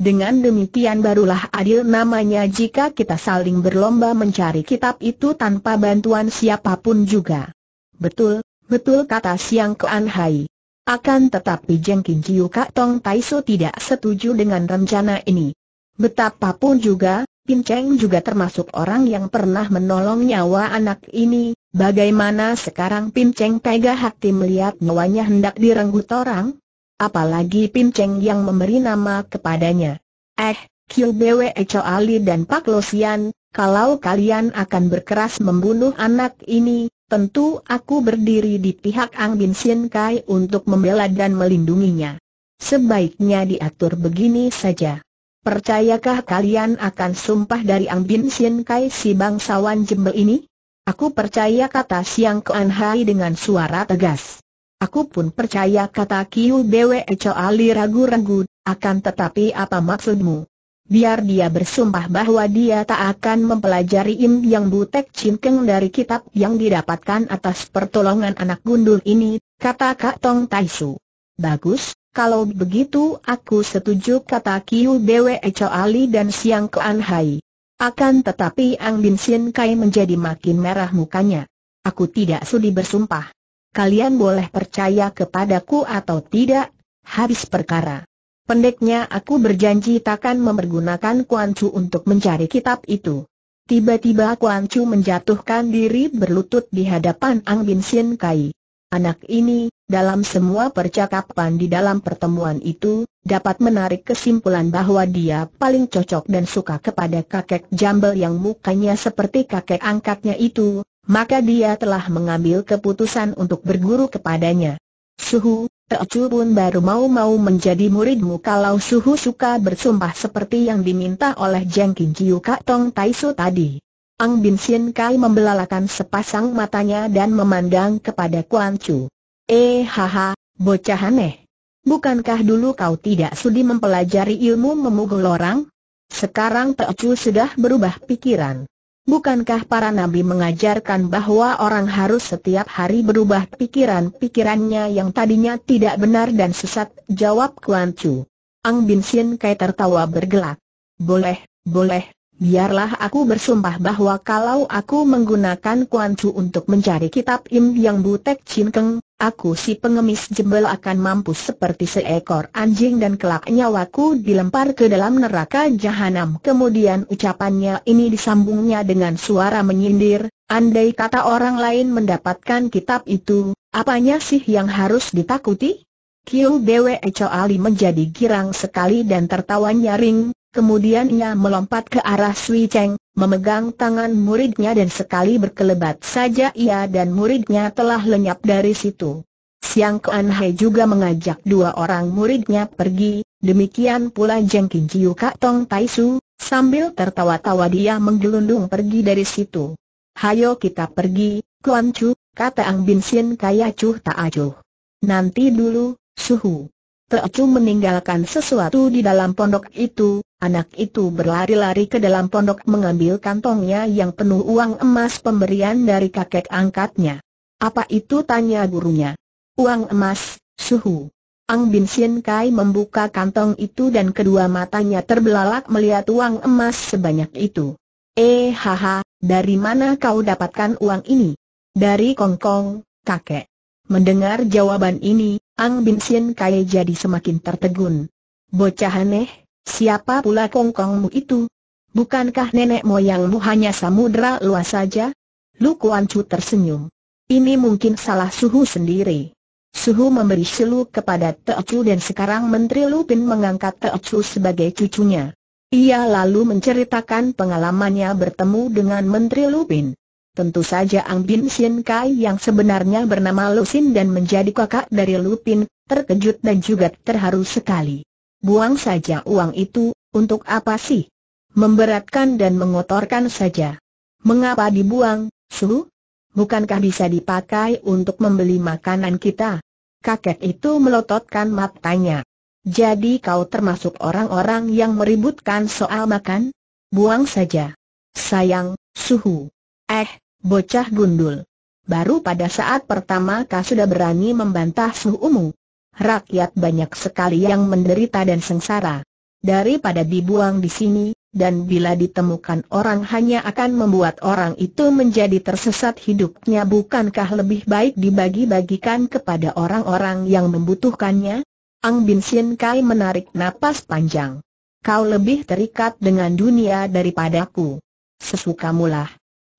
S1: Dengan demikian barulah adil namanya jika kita saling berlomba mencari kitab itu tanpa bantuan siapapun juga. Betul, betul kata Siang Kuan Hai. Akan tetapi Jeng Kin Chiu Kak Tong Su tidak setuju dengan rencana ini. Betapapun juga, Pin Cheng juga termasuk orang yang pernah menolong nyawa anak ini, bagaimana sekarang Pin Cheng tega hati melihat nyawanya hendak direnggut orang? apalagi Pinceng yang memberi nama kepadanya. Eh, Kiu Bwe Ali dan Pak Losian, kalau kalian akan berkeras membunuh anak ini, tentu aku berdiri di pihak Ang Bin Sien Kai untuk membela dan melindunginya. Sebaiknya diatur begini saja. Percayakah kalian akan sumpah dari Ang Bin Sien Kai si bangsawan jembel ini? Aku percaya kata Siang Kuan Hai dengan suara tegas. Aku pun percaya kata Kiu Bwe Ali ragu-ragu, akan tetapi apa maksudmu? Biar dia bersumpah bahwa dia tak akan mempelajari Im Yang Butek Cinkeng dari kitab yang didapatkan atas pertolongan anak gundul ini, kata Kak Tong Taisu. Bagus, kalau begitu aku setuju kata Kiu Bwe Echo Ali dan Siang Kuan Hai. Akan tetapi Ang Bin Sin Kai menjadi makin merah mukanya. Aku tidak sudi bersumpah kalian boleh percaya kepadaku atau tidak, habis perkara. Pendeknya aku berjanji takkan mempergunakan Kuan Chu untuk mencari kitab itu. Tiba-tiba Kuan Chu menjatuhkan diri berlutut di hadapan Ang Bin Sin Kai. Anak ini, dalam semua percakapan di dalam pertemuan itu, dapat menarik kesimpulan bahwa dia paling cocok dan suka kepada kakek jambel yang mukanya seperti kakek angkatnya itu, maka dia telah mengambil keputusan untuk berguru kepadanya. Suhu, Teocu pun baru mau-mau menjadi muridmu kalau Suhu suka bersumpah seperti yang diminta oleh Jengking Kiu Kak Tong Taisu tadi. Ang Bin Sien Kai membelalakan sepasang matanya dan memandang kepada Kuan Chu. Eh haha, bocah aneh. Bukankah dulu kau tidak sudi mempelajari ilmu memukul orang? Sekarang Teocu sudah berubah pikiran. Bukankah para nabi mengajarkan bahwa orang harus setiap hari berubah pikiran-pikirannya yang tadinya tidak benar dan sesat? Jawab Kuan Chu. Ang Bin Sin Kai tertawa bergelak. Boleh, boleh, biarlah aku bersumpah bahwa kalau aku menggunakan Kuan Chu untuk mencari kitab Im Yang Butek Chin Keng, aku si pengemis jembel akan mampus seperti seekor anjing dan kelak nyawaku dilempar ke dalam neraka jahanam. Kemudian ucapannya ini disambungnya dengan suara menyindir, andai kata orang lain mendapatkan kitab itu, apanya sih yang harus ditakuti? Kiu Bwe Ali menjadi girang sekali dan tertawa nyaring, Kemudian ia melompat ke arah Sui Cheng, memegang tangan muridnya dan sekali berkelebat saja ia dan muridnya telah lenyap dari situ. Siang Kuan Hai juga mengajak dua orang muridnya pergi, demikian pula Jeng Kin Jiu Kak Tong Tai Su, sambil tertawa-tawa dia menggelundung pergi dari situ. Hayo kita pergi, Kuan Chu, kata Ang Bin Sin kaya Chu tak acuh. Nanti dulu, suhu. Teo Chu meninggalkan sesuatu di dalam pondok itu, Anak itu berlari-lari ke dalam pondok mengambil kantongnya yang penuh uang emas pemberian dari kakek angkatnya. Apa itu tanya gurunya. Uang emas, suhu. Ang Bin Sien Kai membuka kantong itu dan kedua matanya terbelalak melihat uang emas sebanyak itu. Eh haha, dari mana kau dapatkan uang ini? Dari Kongkong, Kong, kakek. Mendengar jawaban ini, Ang Bin Sien Kai jadi semakin tertegun. Bocah aneh, Siapa pula kongkongmu itu? Bukankah nenek moyangmu hanya samudra luas saja? Lu Kuan Chu tersenyum. Ini mungkin salah suhu sendiri. Suhu memberi seluk kepada Chu dan sekarang Menteri Lupin mengangkat Chu sebagai cucunya. Ia lalu menceritakan pengalamannya bertemu dengan Menteri Lupin. Tentu saja Ang Bin Sien Kai yang sebenarnya bernama Lu Lusin dan menjadi kakak dari Lupin, terkejut dan juga terharu sekali. Buang saja uang itu, untuk apa sih? Memberatkan dan mengotorkan saja. Mengapa dibuang, Su? Bukankah bisa dipakai untuk membeli makanan kita? Kakek itu melototkan matanya. Jadi kau termasuk orang-orang yang meributkan soal makan? Buang saja. Sayang, suhu. Eh, bocah gundul. Baru pada saat pertama kau sudah berani membantah suhumu rakyat banyak sekali yang menderita dan sengsara. Daripada dibuang di sini, dan bila ditemukan orang hanya akan membuat orang itu menjadi tersesat hidupnya bukankah lebih baik dibagi-bagikan kepada orang-orang yang membutuhkannya? Ang Bin Sien Kai menarik napas panjang. Kau lebih terikat dengan dunia daripadaku. Sesukamulah.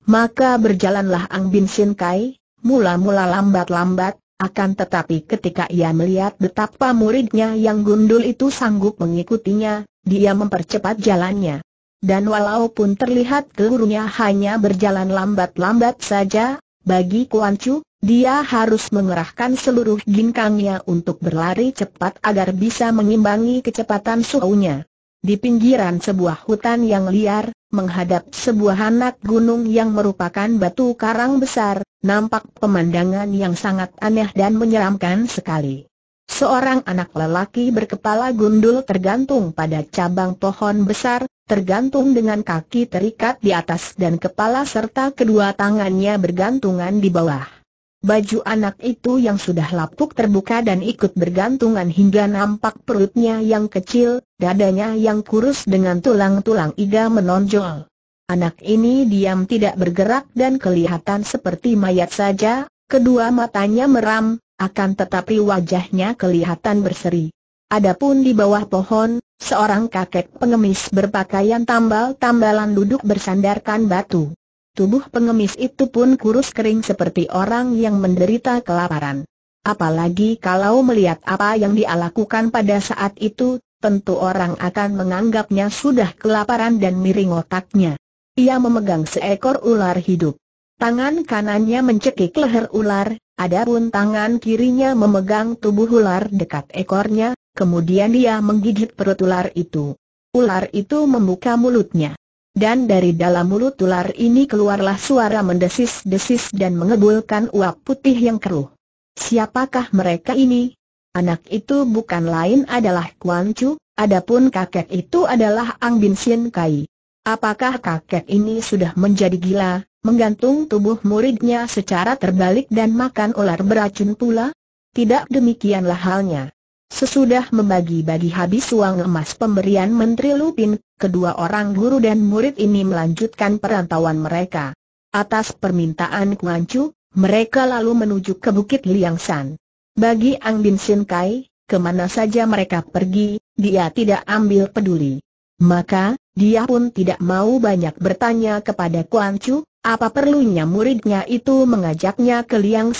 S1: Maka berjalanlah Ang Bin Sien Kai, mula-mula lambat-lambat, akan tetapi ketika ia melihat betapa muridnya yang gundul itu sanggup mengikutinya, dia mempercepat jalannya. Dan walaupun terlihat gurunya hanya berjalan lambat-lambat saja, bagi Kuan Chu, dia harus mengerahkan seluruh ginkangnya untuk berlari cepat agar bisa mengimbangi kecepatan suhunya. Di pinggiran sebuah hutan yang liar, menghadap sebuah anak gunung yang merupakan batu karang besar, nampak pemandangan yang sangat aneh dan menyeramkan sekali. Seorang anak lelaki berkepala gundul tergantung pada cabang pohon besar, tergantung dengan kaki terikat di atas dan kepala serta kedua tangannya bergantungan di bawah. Baju anak itu yang sudah lapuk terbuka dan ikut bergantungan hingga nampak perutnya yang kecil, dadanya yang kurus dengan tulang-tulang iga menonjol. Anak ini diam tidak bergerak dan kelihatan seperti mayat saja, kedua matanya meram, akan tetapi wajahnya kelihatan berseri. Adapun di bawah pohon, seorang kakek pengemis berpakaian tambal-tambalan duduk bersandarkan batu. Tubuh pengemis itu pun kurus kering seperti orang yang menderita kelaparan. Apalagi kalau melihat apa yang dia lakukan pada saat itu, tentu orang akan menganggapnya sudah kelaparan dan miring otaknya. Ia memegang seekor ular hidup. Tangan kanannya mencekik leher ular, adapun tangan kirinya memegang tubuh ular dekat ekornya, kemudian dia menggigit perut ular itu. Ular itu membuka mulutnya. Dan dari dalam mulut ular ini keluarlah suara mendesis-desis dan mengebulkan uap putih yang keruh. Siapakah mereka ini? Anak itu bukan lain adalah Kuan Chu, adapun kakek itu adalah Ang Bin Sien Kai. Apakah kakek ini sudah menjadi gila, menggantung tubuh muridnya secara terbalik dan makan ular beracun pula? Tidak demikianlah halnya. Sesudah membagi-bagi habis uang emas pemberian Menteri Lupin, kedua orang guru dan murid ini melanjutkan perantauan mereka. Atas permintaan Kuan Chu, mereka lalu menuju ke Bukit Liang Bagi Ang Bin Sin Kai, kemana saja mereka pergi, dia tidak ambil peduli. Maka, dia pun tidak mau banyak bertanya kepada Kuan Chu, apa perlunya muridnya itu mengajaknya ke Liang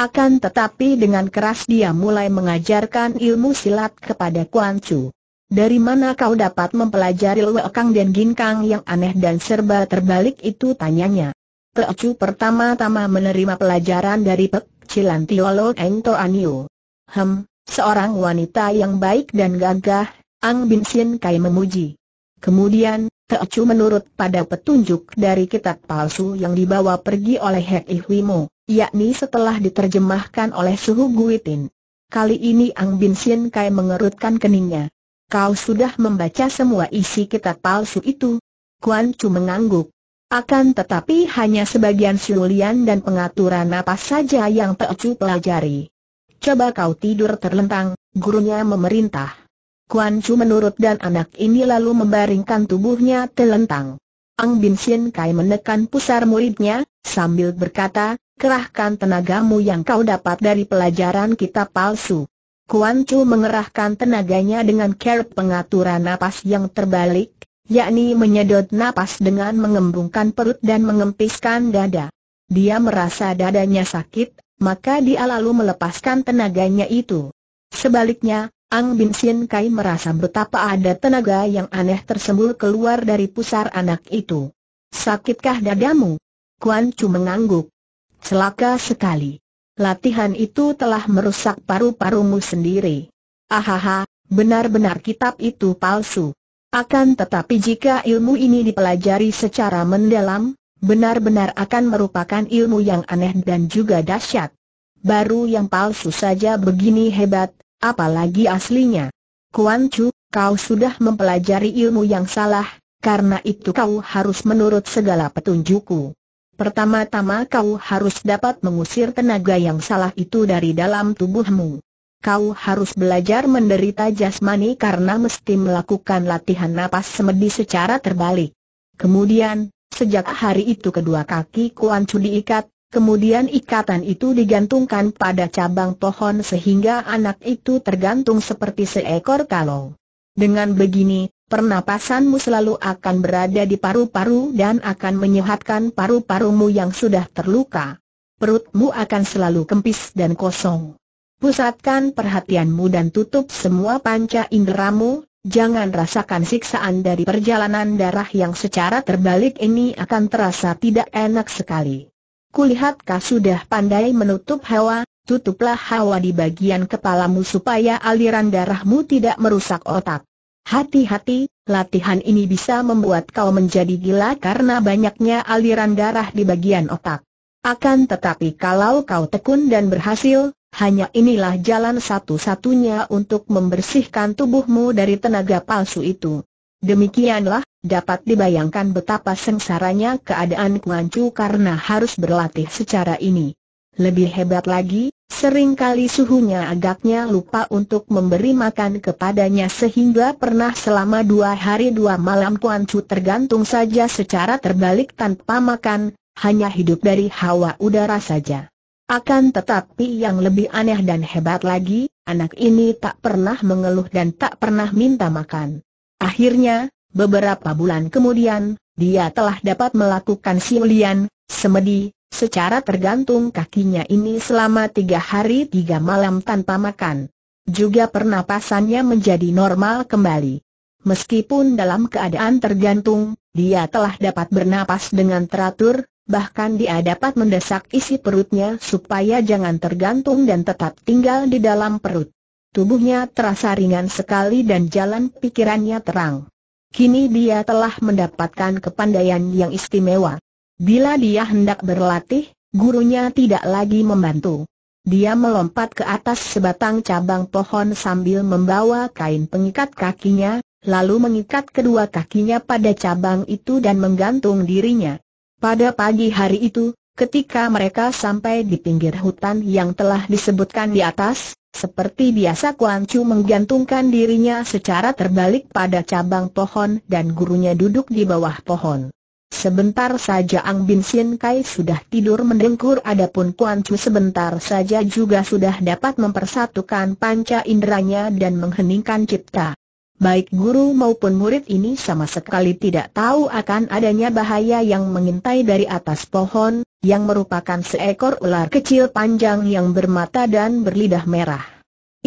S1: Akan tetapi dengan keras dia mulai mengajarkan ilmu silat kepada Kuan Chu. Dari mana kau dapat mempelajari Lekang dan Ginkang yang aneh dan serba terbalik itu tanyanya. Teocu pertama-tama menerima pelajaran dari Pek Cilan Tiolo Engto Anio. Hem, seorang wanita yang baik dan gagah, Ang Bin Sin Kai memuji. Kemudian, Teocu menurut pada petunjuk dari kitab palsu yang dibawa pergi oleh Hek Ihwimo, yakni setelah diterjemahkan oleh Suhu Guitin. Kali ini Ang Bin Sin Kai mengerutkan keningnya. Kau sudah membaca semua isi kitab palsu itu? Kuan Chu mengangguk. Akan tetapi hanya sebagian siulian dan pengaturan apa saja yang Pek Chu pelajari. Coba kau tidur terlentang, gurunya memerintah. Kuan Chu menurut dan anak ini lalu membaringkan tubuhnya terlentang. Ang Bin Sien Kai menekan pusar muridnya, sambil berkata, kerahkan tenagamu yang kau dapat dari pelajaran kitab palsu. Kuan Chu mengerahkan tenaganya dengan cara pengaturan napas yang terbalik, yakni menyedot napas dengan mengembungkan perut dan mengempiskan dada. Dia merasa dadanya sakit, maka dia lalu melepaskan tenaganya itu. Sebaliknya, Ang Bin Sien Kai merasa betapa ada tenaga yang aneh tersembul keluar dari pusar anak itu. Sakitkah dadamu? Kuan Chu mengangguk. Celaka sekali latihan itu telah merusak paru-parumu sendiri. Ahaha, benar-benar kitab itu palsu. Akan tetapi jika ilmu ini dipelajari secara mendalam, benar-benar akan merupakan ilmu yang aneh dan juga dahsyat. Baru yang palsu saja begini hebat, apalagi aslinya. Kuan Chu, kau sudah mempelajari ilmu yang salah, karena itu kau harus menurut segala petunjukku. Pertama-tama kau harus dapat mengusir tenaga yang salah itu dari dalam tubuhmu. Kau harus belajar menderita jasmani karena mesti melakukan latihan napas semedi secara terbalik. Kemudian, sejak hari itu kedua kaki Kuan Chu diikat, kemudian ikatan itu digantungkan pada cabang pohon sehingga anak itu tergantung seperti seekor kalong. Dengan begini, pernapasanmu selalu akan berada di paru-paru dan akan menyehatkan paru-parumu yang sudah terluka. Perutmu akan selalu kempis dan kosong. Pusatkan perhatianmu dan tutup semua panca inderamu, jangan rasakan siksaan dari perjalanan darah yang secara terbalik ini akan terasa tidak enak sekali. Kulihatkah sudah pandai menutup hawa, tutuplah hawa di bagian kepalamu supaya aliran darahmu tidak merusak otak. Hati-hati, latihan ini bisa membuat kau menjadi gila karena banyaknya aliran darah di bagian otak. Akan tetapi kalau kau tekun dan berhasil, hanya inilah jalan satu-satunya untuk membersihkan tubuhmu dari tenaga palsu itu. Demikianlah, dapat dibayangkan betapa sengsaranya keadaan kuancu karena harus berlatih secara ini. Lebih hebat lagi, Seringkali suhunya agaknya lupa untuk memberi makan kepadanya sehingga pernah selama dua hari dua malam Kuan Chu tergantung saja secara terbalik tanpa makan, hanya hidup dari hawa udara saja. Akan tetapi yang lebih aneh dan hebat lagi, anak ini tak pernah mengeluh dan tak pernah minta makan. Akhirnya, beberapa bulan kemudian, dia telah dapat melakukan siulian, semedi, Secara tergantung kakinya ini selama tiga hari tiga malam tanpa makan. Juga pernapasannya menjadi normal kembali. Meskipun dalam keadaan tergantung, dia telah dapat bernapas dengan teratur, bahkan dia dapat mendesak isi perutnya supaya jangan tergantung dan tetap tinggal di dalam perut. Tubuhnya terasa ringan sekali dan jalan pikirannya terang. Kini dia telah mendapatkan kepandaian yang istimewa. Bila dia hendak berlatih, gurunya tidak lagi membantu. Dia melompat ke atas sebatang cabang pohon sambil membawa kain pengikat kakinya, lalu mengikat kedua kakinya pada cabang itu dan menggantung dirinya. Pada pagi hari itu, ketika mereka sampai di pinggir hutan yang telah disebutkan di atas, seperti biasa Kuan Chu menggantungkan dirinya secara terbalik pada cabang pohon dan gurunya duduk di bawah pohon. Sebentar saja Ang Bin Sin Kai sudah tidur mendengkur adapun Kuan Chu sebentar saja juga sudah dapat mempersatukan panca inderanya dan mengheningkan cipta. Baik guru maupun murid ini sama sekali tidak tahu akan adanya bahaya yang mengintai dari atas pohon, yang merupakan seekor ular kecil panjang yang bermata dan berlidah merah.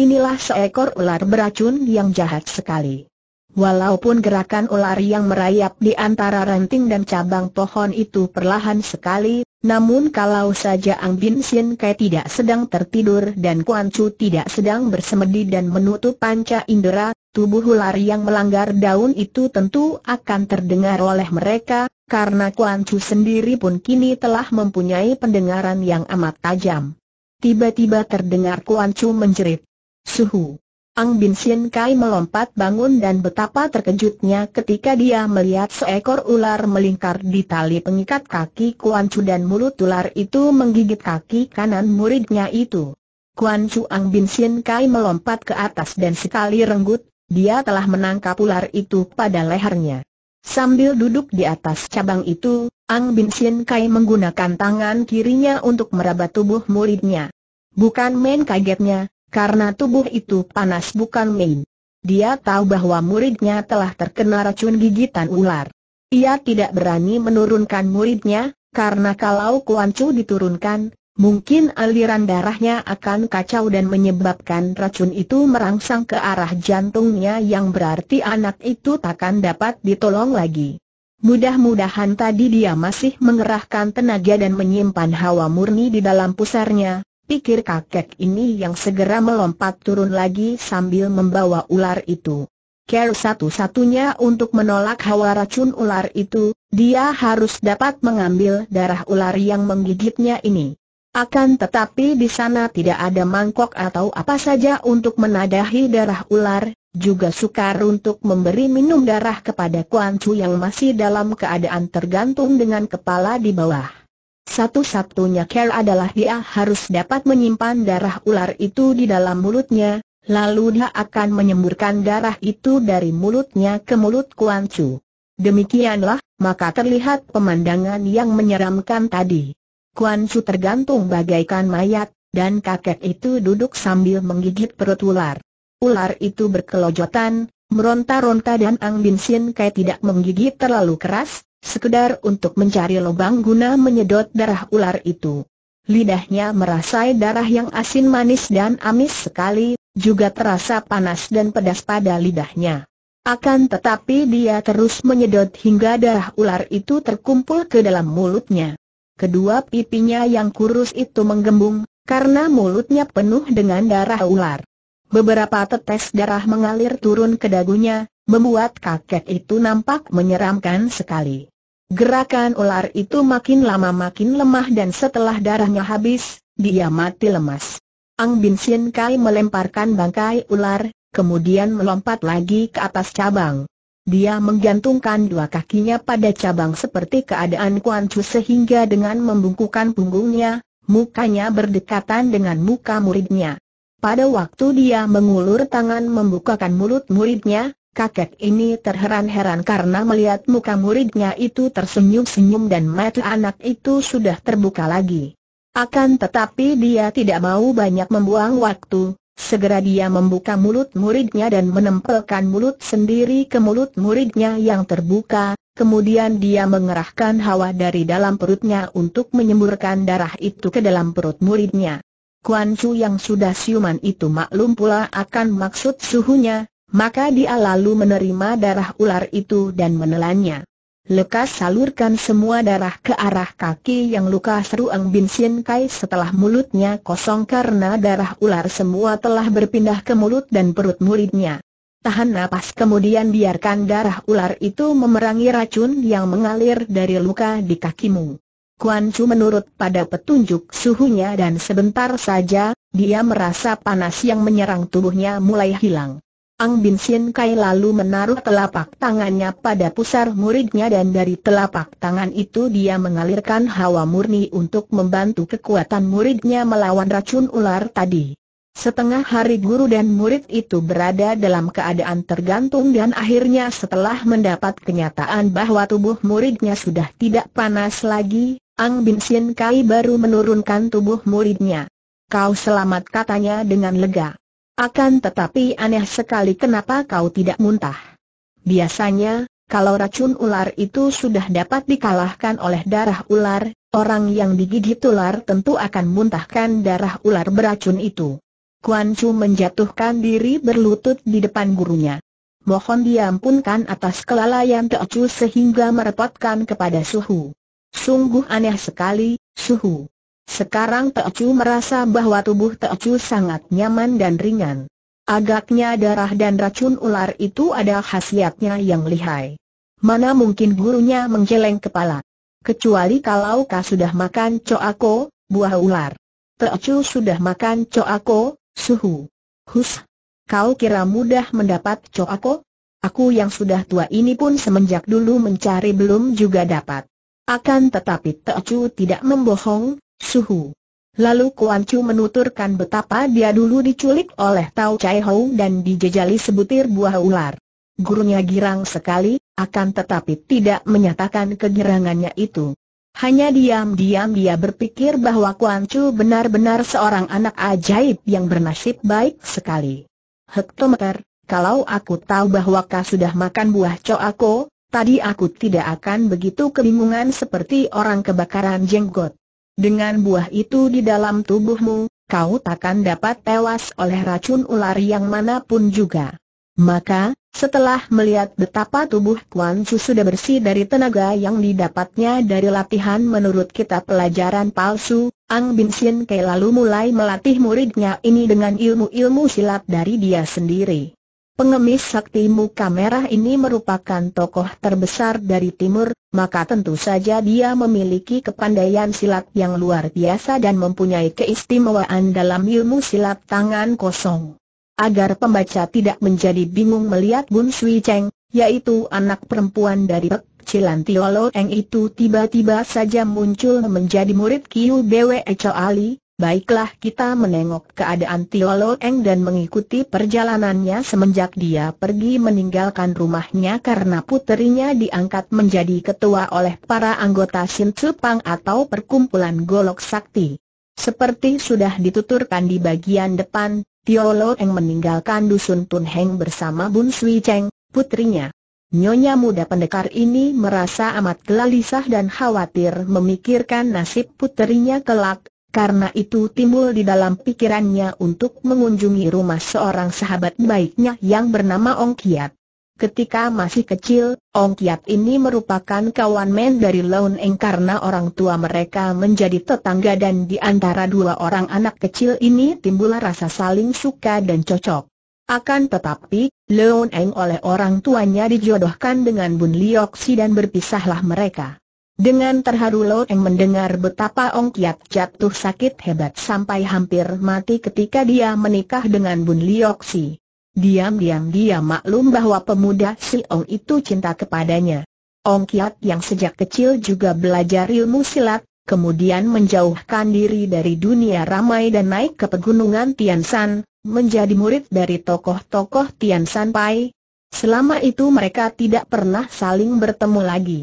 S1: Inilah seekor ular beracun yang jahat sekali. Walaupun gerakan ular yang merayap di antara ranting dan cabang pohon itu perlahan sekali, namun kalau saja Ang Bin Sien Kai tidak sedang tertidur dan Kuan Chu tidak sedang bersemedi dan menutup panca indera, tubuh ular yang melanggar daun itu tentu akan terdengar oleh mereka, karena Kuan Chu sendiri pun kini telah mempunyai pendengaran yang amat tajam. Tiba-tiba terdengar Kuan Chu menjerit. Suhu! Ang Bin Sien Kai melompat bangun dan betapa terkejutnya ketika dia melihat seekor ular melingkar di tali pengikat kaki Kuan Chu dan mulut ular itu menggigit kaki kanan muridnya itu. Kuan Chu Ang Bin Sien Kai melompat ke atas dan sekali renggut, dia telah menangkap ular itu pada lehernya. Sambil duduk di atas cabang itu, Ang Bin Sien Kai menggunakan tangan kirinya untuk meraba tubuh muridnya. Bukan main kagetnya, karena tubuh itu panas bukan main. Dia tahu bahwa muridnya telah terkena racun gigitan ular. Ia tidak berani menurunkan muridnya, karena kalau Kuan Chu diturunkan, mungkin aliran darahnya akan kacau dan menyebabkan racun itu merangsang ke arah jantungnya yang berarti anak itu takkan dapat ditolong lagi. Mudah-mudahan tadi dia masih mengerahkan tenaga dan menyimpan hawa murni di dalam pusarnya, pikir kakek ini yang segera melompat turun lagi sambil membawa ular itu. Care satu-satunya untuk menolak hawa racun ular itu, dia harus dapat mengambil darah ular yang menggigitnya ini. Akan tetapi di sana tidak ada mangkok atau apa saja untuk menadahi darah ular, juga sukar untuk memberi minum darah kepada Kuan Chu yang masih dalam keadaan tergantung dengan kepala di bawah. Satu-satunya care adalah dia harus dapat menyimpan darah ular itu di dalam mulutnya, lalu dia akan menyemburkan darah itu dari mulutnya ke mulut Kuan Chu. Demikianlah, maka terlihat pemandangan yang menyeramkan tadi. Kuan Chu tergantung bagaikan mayat, dan kakek itu duduk sambil menggigit perut ular. Ular itu berkelojotan, meronta-ronta dan Ang Bin Sin Kai tidak menggigit terlalu keras, sekedar untuk mencari lubang guna menyedot darah ular itu. Lidahnya merasai darah yang asin manis dan amis sekali, juga terasa panas dan pedas pada lidahnya. Akan tetapi dia terus menyedot hingga darah ular itu terkumpul ke dalam mulutnya. Kedua pipinya yang kurus itu menggembung, karena mulutnya penuh dengan darah ular. Beberapa tetes darah mengalir turun ke dagunya, membuat kakek itu nampak menyeramkan sekali. Gerakan ular itu makin lama makin lemah dan setelah darahnya habis, dia mati lemas. Ang Bin Sien Kai melemparkan bangkai ular, kemudian melompat lagi ke atas cabang. Dia menggantungkan dua kakinya pada cabang seperti keadaan Kuan Chu sehingga dengan membungkukan punggungnya, mukanya berdekatan dengan muka muridnya. Pada waktu dia mengulur tangan membukakan mulut muridnya, Kakek ini terheran-heran karena melihat muka muridnya itu tersenyum-senyum dan mata anak itu sudah terbuka lagi. Akan tetapi dia tidak mau banyak membuang waktu, segera dia membuka mulut muridnya dan menempelkan mulut sendiri ke mulut muridnya yang terbuka, kemudian dia mengerahkan hawa dari dalam perutnya untuk menyemburkan darah itu ke dalam perut muridnya. Kuan Chu yang sudah siuman itu maklum pula akan maksud suhunya, maka dia lalu menerima darah ular itu dan menelannya. Lekas salurkan semua darah ke arah kaki yang luka seru Ang Bin Sien Kai setelah mulutnya kosong karena darah ular semua telah berpindah ke mulut dan perut muridnya. Tahan napas kemudian biarkan darah ular itu memerangi racun yang mengalir dari luka di kakimu. Kuan Chu menurut pada petunjuk suhunya dan sebentar saja, dia merasa panas yang menyerang tubuhnya mulai hilang. Ang Bin Sien Kai lalu menaruh telapak tangannya pada pusar muridnya dan dari telapak tangan itu dia mengalirkan hawa murni untuk membantu kekuatan muridnya melawan racun ular tadi. Setengah hari guru dan murid itu berada dalam keadaan tergantung dan akhirnya setelah mendapat kenyataan bahwa tubuh muridnya sudah tidak panas lagi, Ang Bin Sien Kai baru menurunkan tubuh muridnya. Kau selamat katanya dengan lega. Akan tetapi aneh sekali kenapa kau tidak muntah. Biasanya, kalau racun ular itu sudah dapat dikalahkan oleh darah ular, orang yang digigit ular tentu akan muntahkan darah ular beracun itu. Kuan Chu menjatuhkan diri berlutut di depan gurunya. Mohon diampunkan atas kelalaian Chu sehingga merepotkan kepada Suhu. Sungguh aneh sekali, Suhu. Sekarang Teocu merasa bahwa tubuh Teocu sangat nyaman dan ringan. Agaknya darah dan racun ular itu ada khasiatnya yang lihai. Mana mungkin gurunya menggeleng kepala. Kecuali kalau kau sudah makan coako, buah ular. Teocu sudah makan coako, suhu. Hus, kau kira mudah mendapat coako? Aku yang sudah tua ini pun semenjak dulu mencari belum juga dapat. Akan tetapi Teocu tidak membohong, Suhu. Lalu Kuan Chu menuturkan betapa dia dulu diculik oleh Tao Chai Hou dan dijejali sebutir buah ular. Gurunya girang sekali, akan tetapi tidak menyatakan kegirangannya itu. Hanya diam-diam dia berpikir bahwa Kuan Chu benar-benar seorang anak ajaib yang bernasib baik sekali. Hektometer, kalau aku tahu bahwa kau sudah makan buah coako, tadi aku tidak akan begitu kebingungan seperti orang kebakaran jenggot. Dengan buah itu di dalam tubuhmu, kau takkan dapat tewas oleh racun ular yang manapun juga. Maka, setelah melihat betapa tubuh Kuan Chu sudah bersih dari tenaga yang didapatnya dari latihan menurut kitab pelajaran palsu, Ang Bin Sien Kei lalu mulai melatih muridnya ini dengan ilmu-ilmu silat dari dia sendiri pengemis sakti muka merah ini merupakan tokoh terbesar dari timur, maka tentu saja dia memiliki kepandaian silat yang luar biasa dan mempunyai keistimewaan dalam ilmu silat tangan kosong. Agar pembaca tidak menjadi bingung melihat Bun Sui Cheng, yaitu anak perempuan dari Pek Cilan Tiolo Eng itu tiba-tiba saja muncul menjadi murid Kiu Bwe Cho Ali, Baiklah kita menengok keadaan Tiolo Eng dan mengikuti perjalanannya semenjak dia pergi meninggalkan rumahnya karena puterinya diangkat menjadi ketua oleh para anggota Sin Cepang atau perkumpulan Golok Sakti. Seperti sudah dituturkan di bagian depan, Tiolo Eng meninggalkan dusun Tun Heng bersama Bun Sui Cheng, putrinya. Nyonya muda pendekar ini merasa amat gelisah dan khawatir memikirkan nasib puterinya kelak, karena itu timbul di dalam pikirannya untuk mengunjungi rumah seorang sahabat baiknya yang bernama Ong Kiat. Ketika masih kecil, Ong Kiat ini merupakan kawan men dari Laun Eng karena orang tua mereka menjadi tetangga dan di antara dua orang anak kecil ini timbul rasa saling suka dan cocok. Akan tetapi, Laun Eng oleh orang tuanya dijodohkan dengan Bun Liok dan berpisahlah mereka. Dengan terharu Lo Eng mendengar betapa Ong Kiat jatuh sakit hebat sampai hampir mati ketika dia menikah dengan Bun Liok Si. Diam-diam dia maklum bahwa pemuda si Ong itu cinta kepadanya. Ong Kiat yang sejak kecil juga belajar ilmu silat, kemudian menjauhkan diri dari dunia ramai dan naik ke pegunungan Tian Tiansan, menjadi murid dari tokoh-tokoh Tiansan Pai. Selama itu mereka tidak pernah saling bertemu lagi.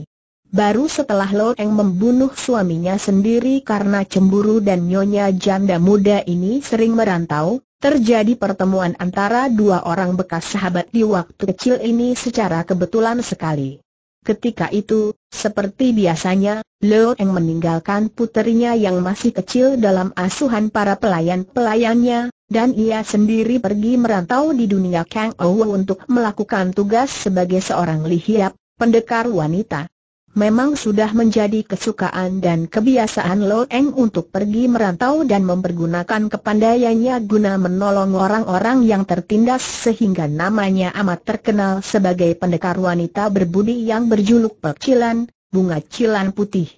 S1: Baru setelah Lo Eng membunuh suaminya sendiri karena cemburu dan nyonya janda muda ini sering merantau, terjadi pertemuan antara dua orang bekas sahabat di waktu kecil ini secara kebetulan sekali. Ketika itu, seperti biasanya, Lo Eng meninggalkan puterinya yang masih kecil dalam asuhan para pelayan-pelayannya, dan ia sendiri pergi merantau di dunia Kang Ou untuk melakukan tugas sebagai seorang lihiap, pendekar wanita. Memang sudah menjadi kesukaan dan kebiasaan Lo Eng untuk pergi merantau dan mempergunakan kepandaiannya guna menolong orang-orang yang tertindas sehingga namanya amat terkenal sebagai pendekar wanita berbudi yang berjuluk pecilan, bunga cilan putih.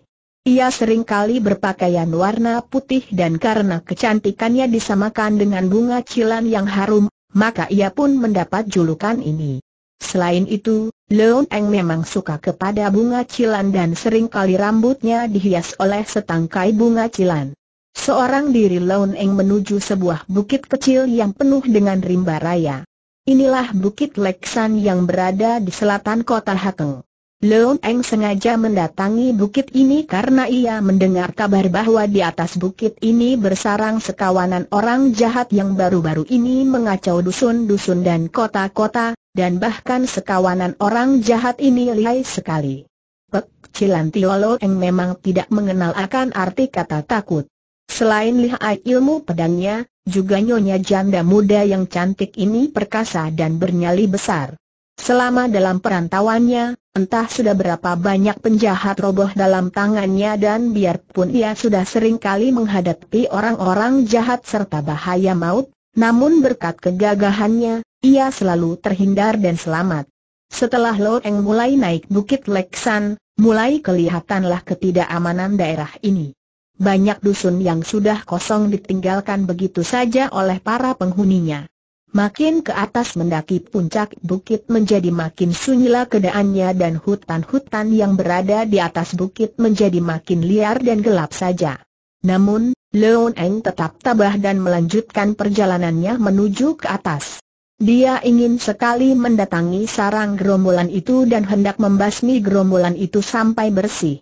S1: Ia seringkali berpakaian warna putih dan karena kecantikannya disamakan dengan bunga cilan yang harum, maka ia pun mendapat julukan ini. Selain itu, Leon Eng memang suka kepada bunga cilan dan sering kali rambutnya dihias oleh setangkai bunga cilan. Seorang diri Leon Eng menuju sebuah bukit kecil yang penuh dengan rimba raya. Inilah Bukit Leksan yang berada di selatan kota Hakeng. Leon Eng sengaja mendatangi bukit ini karena ia mendengar kabar bahwa di atas bukit ini bersarang sekawanan orang jahat yang baru-baru ini mengacau dusun-dusun dan kota-kota, dan bahkan sekawanan orang jahat ini lihai sekali. Pek Cilan Tiolo Eng memang tidak mengenal akan arti kata takut. Selain lihai ilmu pedangnya, juga nyonya janda muda yang cantik ini perkasa dan bernyali besar. Selama dalam perantauannya, entah sudah berapa banyak penjahat roboh dalam tangannya dan biarpun ia sudah sering kali menghadapi orang-orang jahat serta bahaya maut, namun berkat kegagahannya, ia selalu terhindar dan selamat. Setelah Lo Eng mulai naik Bukit Leksan, mulai kelihatanlah ketidakamanan daerah ini. Banyak dusun yang sudah kosong ditinggalkan begitu saja oleh para penghuninya. Makin ke atas mendaki puncak bukit menjadi makin sunyilah keadaannya dan hutan-hutan yang berada di atas bukit menjadi makin liar dan gelap saja. Namun, Leon Eng tetap tabah dan melanjutkan perjalanannya menuju ke atas. Dia ingin sekali mendatangi sarang gerombolan itu dan hendak membasmi gerombolan itu sampai bersih.